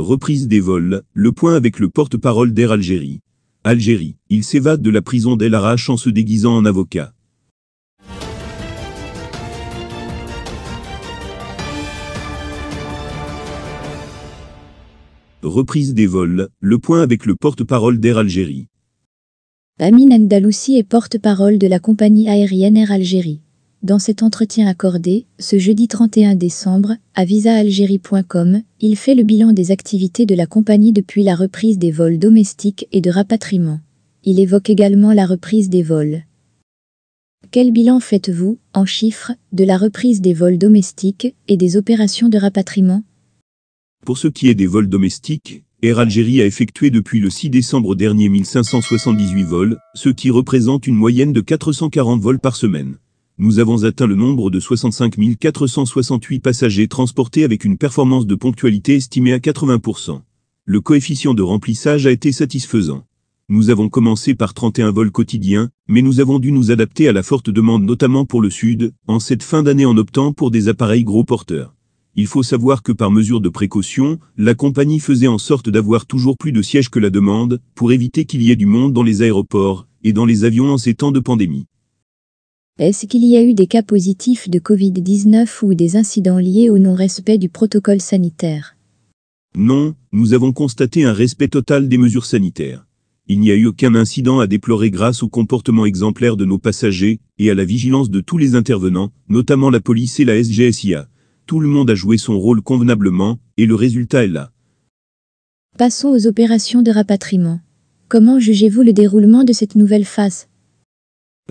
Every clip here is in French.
Reprise des vols, le point avec le porte-parole d'Air Algérie. Algérie, il s'évade de la prison d'El Arache en se déguisant en avocat. Reprise des vols, le point avec le porte-parole d'Air Algérie. Amin Andalousi est porte-parole de la compagnie aérienne Air Algérie. Dans cet entretien accordé, ce jeudi 31 décembre, à visaalgérie.com, il fait le bilan des activités de la compagnie depuis la reprise des vols domestiques et de rapatriement. Il évoque également la reprise des vols. Quel bilan faites-vous, en chiffres, de la reprise des vols domestiques et des opérations de rapatriement Pour ce qui est des vols domestiques, Air Algérie a effectué depuis le 6 décembre dernier 1578 vols, ce qui représente une moyenne de 440 vols par semaine nous avons atteint le nombre de 65 468 passagers transportés avec une performance de ponctualité estimée à 80%. Le coefficient de remplissage a été satisfaisant. Nous avons commencé par 31 vols quotidiens, mais nous avons dû nous adapter à la forte demande notamment pour le Sud, en cette fin d'année en optant pour des appareils gros porteurs. Il faut savoir que par mesure de précaution, la compagnie faisait en sorte d'avoir toujours plus de sièges que la demande, pour éviter qu'il y ait du monde dans les aéroports et dans les avions en ces temps de pandémie. Est-ce qu'il y a eu des cas positifs de Covid-19 ou des incidents liés au non-respect du protocole sanitaire Non, nous avons constaté un respect total des mesures sanitaires. Il n'y a eu aucun incident à déplorer grâce au comportement exemplaire de nos passagers et à la vigilance de tous les intervenants, notamment la police et la SGSIA. Tout le monde a joué son rôle convenablement et le résultat est là. Passons aux opérations de rapatriement. Comment jugez-vous le déroulement de cette nouvelle phase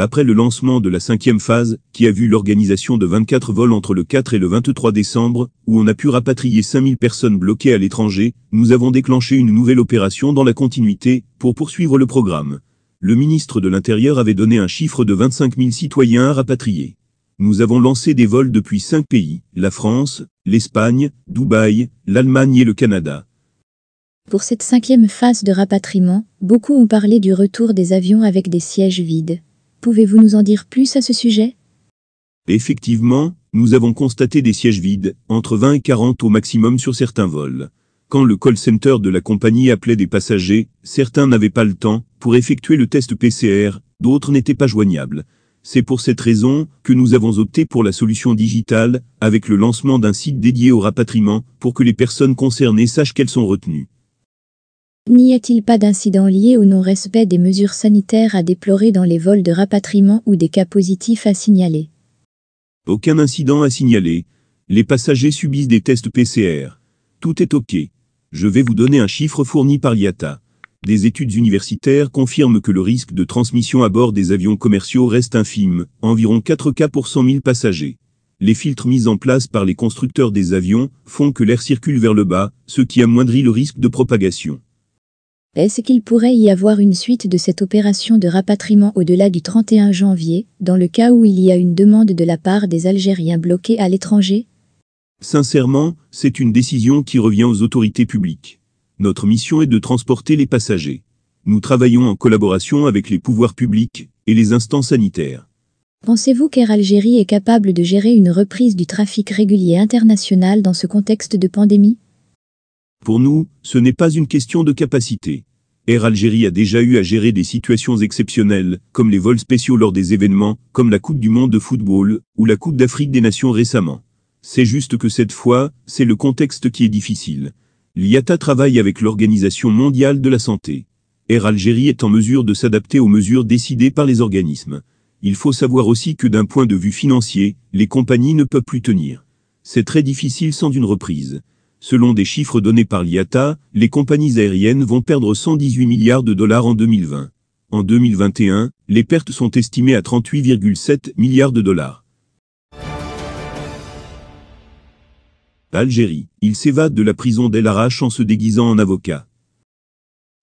après le lancement de la cinquième phase, qui a vu l'organisation de 24 vols entre le 4 et le 23 décembre, où on a pu rapatrier 5000 personnes bloquées à l'étranger, nous avons déclenché une nouvelle opération dans la continuité, pour poursuivre le programme. Le ministre de l'Intérieur avait donné un chiffre de 25 000 citoyens à rapatrier. Nous avons lancé des vols depuis 5 pays, la France, l'Espagne, Dubaï, l'Allemagne et le Canada. Pour cette cinquième phase de rapatriement, beaucoup ont parlé du retour des avions avec des sièges vides. Pouvez-vous nous en dire plus à ce sujet Effectivement, nous avons constaté des sièges vides, entre 20 et 40 au maximum sur certains vols. Quand le call center de la compagnie appelait des passagers, certains n'avaient pas le temps pour effectuer le test PCR, d'autres n'étaient pas joignables. C'est pour cette raison que nous avons opté pour la solution digitale, avec le lancement d'un site dédié au rapatriement, pour que les personnes concernées sachent qu'elles sont retenues. N'y a-t-il pas d'incident lié au non-respect des mesures sanitaires à déplorer dans les vols de rapatriement ou des cas positifs à signaler Aucun incident à signaler. Les passagers subissent des tests PCR. Tout est OK. Je vais vous donner un chiffre fourni par IATA. Des études universitaires confirment que le risque de transmission à bord des avions commerciaux reste infime, environ 4 cas pour 100 000 passagers. Les filtres mis en place par les constructeurs des avions font que l'air circule vers le bas, ce qui amoindrit le risque de propagation. Est-ce qu'il pourrait y avoir une suite de cette opération de rapatriement au-delà du 31 janvier, dans le cas où il y a une demande de la part des Algériens bloqués à l'étranger Sincèrement, c'est une décision qui revient aux autorités publiques. Notre mission est de transporter les passagers. Nous travaillons en collaboration avec les pouvoirs publics et les instances sanitaires. Pensez-vous qu'Air Algérie est capable de gérer une reprise du trafic régulier international dans ce contexte de pandémie pour nous, ce n'est pas une question de capacité. Air Algérie a déjà eu à gérer des situations exceptionnelles, comme les vols spéciaux lors des événements, comme la Coupe du Monde de football, ou la Coupe d'Afrique des Nations récemment. C'est juste que cette fois, c'est le contexte qui est difficile. L'IATA travaille avec l'Organisation mondiale de la santé. Air Algérie est en mesure de s'adapter aux mesures décidées par les organismes. Il faut savoir aussi que d'un point de vue financier, les compagnies ne peuvent plus tenir. C'est très difficile sans une reprise. Selon des chiffres donnés par l'IATA, les compagnies aériennes vont perdre 118 milliards de dollars en 2020. En 2021, les pertes sont estimées à 38,7 milliards de dollars. Algérie. Il s'évade de la prison d'El Arach en se déguisant en avocat.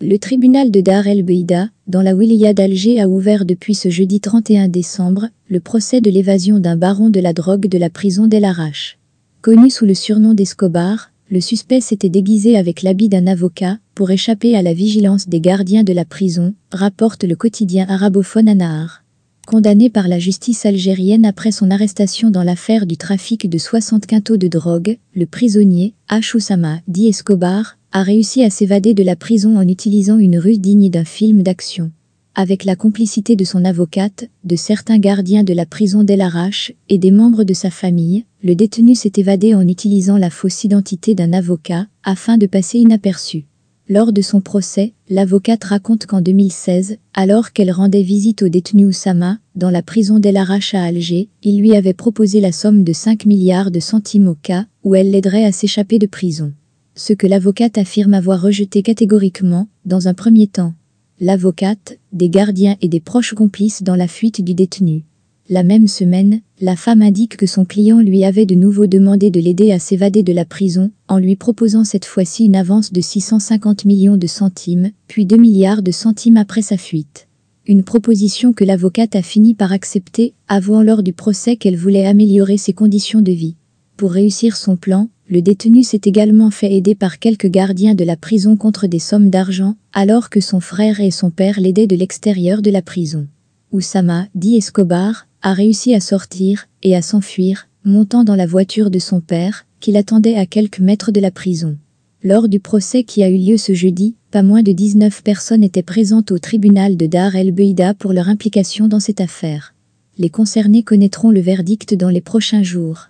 Le tribunal de Dar el-Beida, dans la wilaya d'Alger, a ouvert depuis ce jeudi 31 décembre le procès de l'évasion d'un baron de la drogue de la prison d'El Arach, Connu sous le surnom d'Escobar, le suspect s'était déguisé avec l'habit d'un avocat pour échapper à la vigilance des gardiens de la prison, rapporte le quotidien arabophone Anahar. Condamné par la justice algérienne après son arrestation dans l'affaire du trafic de 60 quintaux de drogue, le prisonnier, Sama, dit Escobar, a réussi à s'évader de la prison en utilisant une ruse digne d'un film d'action avec la complicité de son avocate, de certains gardiens de la prison d'El Arache et des membres de sa famille, le détenu s'est évadé en utilisant la fausse identité d'un avocat afin de passer inaperçu. Lors de son procès, l'avocate raconte qu'en 2016, alors qu'elle rendait visite au détenu Oussama, dans la prison d'El Arache à Alger, il lui avait proposé la somme de 5 milliards de centimes au cas où elle l'aiderait à s'échapper de prison. Ce que l'avocate affirme avoir rejeté catégoriquement, dans un premier temps l'avocate, des gardiens et des proches complices dans la fuite du détenu. La même semaine, la femme indique que son client lui avait de nouveau demandé de l'aider à s'évader de la prison, en lui proposant cette fois-ci une avance de 650 millions de centimes, puis 2 milliards de centimes après sa fuite. Une proposition que l'avocate a fini par accepter, avouant lors du procès qu'elle voulait améliorer ses conditions de vie. Pour réussir son plan, le détenu s'est également fait aider par quelques gardiens de la prison contre des sommes d'argent, alors que son frère et son père l'aidaient de l'extérieur de la prison. Oussama, dit Escobar, a réussi à sortir et à s'enfuir, montant dans la voiture de son père, qui l'attendait à quelques mètres de la prison. Lors du procès qui a eu lieu ce jeudi, pas moins de 19 personnes étaient présentes au tribunal de Dar el-Beida pour leur implication dans cette affaire. Les concernés connaîtront le verdict dans les prochains jours.